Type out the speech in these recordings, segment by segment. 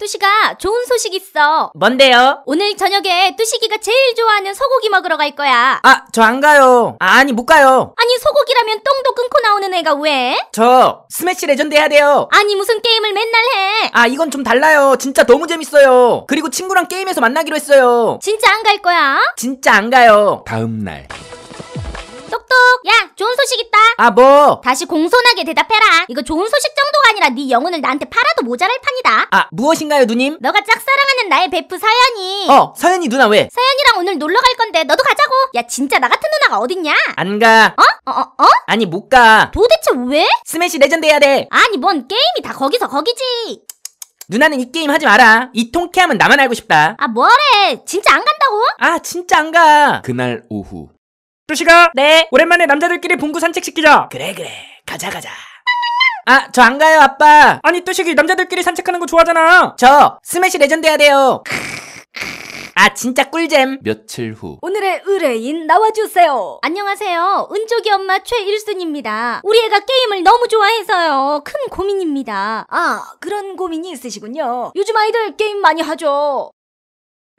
뚜시가 좋은 소식 있어. 뭔데요? 오늘 저녁에 뚜시기가 제일 좋아하는 소고기 먹으러 갈 거야. 아, 저 안 가요. 아, 아니, 못 가요. 아니, 소고기라면 똥도 끊고 나오는 애가 왜? 저 스매시 레전드 해야 돼요. 아니, 무슨 게임을 맨날 해? 아, 이건 좀 달라요. 진짜 너무 재밌어요. 그리고 친구랑 게임에서 만나기로 했어요. 진짜 안 갈 거야? 진짜 안 가요. 다음 날. 똑똑! 야, 좋은 소식 있다! 아, 뭐? 다시 공손하게 대답해라. 이거 좋은 소식 정도가 아니라 네 영혼을 나한테 팔아도 모자랄 판이다. 아, 무엇인가요, 누님? 너가 짝사랑하는 나의 베프 서연이. 어, 서연이 누나 왜? 서연이랑 오늘 놀러 갈 건데 너도 가자고. 야, 진짜 나 같은 누나가 어딨냐? 안 가. 어? 어? 어? 어? 아니, 못 가. 도대체 왜? 스매시 레전드 해야 돼. 아니, 뭔 게임이 다 거기서 거기지. 누나는 이 게임 하지 마라. 이 통쾌함은 나만 알고 싶다. 아, 뭐래. 진짜 안 간다고? 아, 진짜 안 가. 그날 오후 뚜시가 네. 오랜만에 남자들끼리 봉구 산책시키자. 그래 그래. 가자 가자. 아, 저 안 가요, 아빠. 아니, 뚜식이 남자들끼리 산책하는 거 좋아하잖아. 저 스매시 레전드 해야 돼요. 아, 진짜 꿀잼. 며칠 후. 오늘의 의뢰인 나와주세요. 안녕하세요. 은쪽이 엄마 최일순입니다. 우리 애가 게임을 너무 좋아해서요. 큰 고민입니다. 아, 그런 고민이 있으시군요. 요즘 아이들 게임 많이 하죠.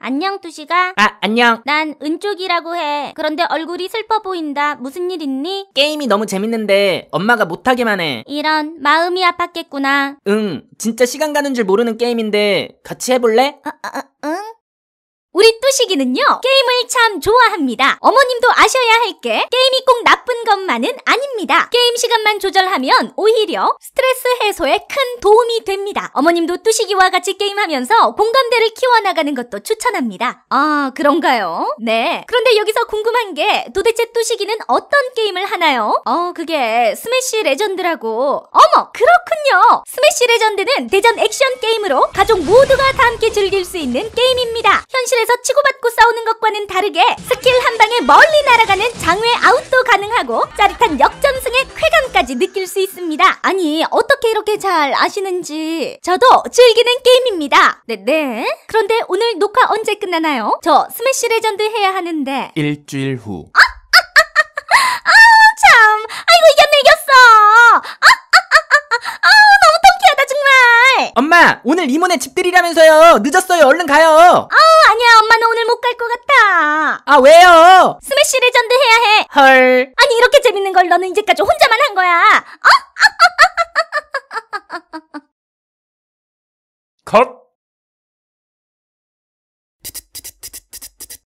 안녕 두시가 아 안녕 난 은쪽이라고 해 그런데 얼굴이 슬퍼 보인다 무슨 일 있니? 게임이 너무 재밌는데 엄마가 못하게만 해 이런 마음이 아팠겠구나 응 진짜 시간 가는 줄 모르는 게임인데 같이 해볼래? 아, 아, 응? 우리 뚜식이는요 게임을 참 좋아합니다. 어머님도 아셔야 할게 게임이 꼭 나쁜 것만은 아닙니다. 게임 시간만 조절하면 오히려 스트레스 해소에 큰 도움이 됩니다. 어머님도 뚜식이와 같이 게임하면서 공감대를 키워나가는 것도 추천합니다. 아 그런가요? 네. 그런데 여기서 궁금한 게 도대체 뚜식이는 어떤 게임을 하나요? 어 그게 스매시 레전드라고 어머 그렇군요. 스매시 레전드는 대전 액션 게임으로 가족 모두가 다 함께 즐길 수 있는 게임입니다. 현실에서 공에서 치고받고 싸우는 것과는 다르게 스킬 한 방에 멀리 날아가는 장외 아웃도 가능하고 짜릿한 역전승의 쾌감까지 느낄 수 있습니다. 아니 어떻게 이렇게 잘 아시는지 저도 즐기는 게임입니다. 네네. 그런데 오늘 녹화 언제 끝나나요? 저 스매시 레전드 해야 하는데 일주일 후. 아! 아, 참. 아이고 이겼네 이겼어. 아! 아, 아, 아, 아, 아 엄마! 오늘 이모네 집들이라면서요! 늦었어요! 얼른 가요! 아 아니야, 엄마는 오늘 못 갈 것 같아. 아, 왜요? 스매시 레전드 해야 해. 헐. 아니, 이렇게 재밌는 걸 너는 이제까지 혼자만 한 거야. 어? 컷.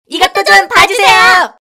이것도 좀 봐주세요.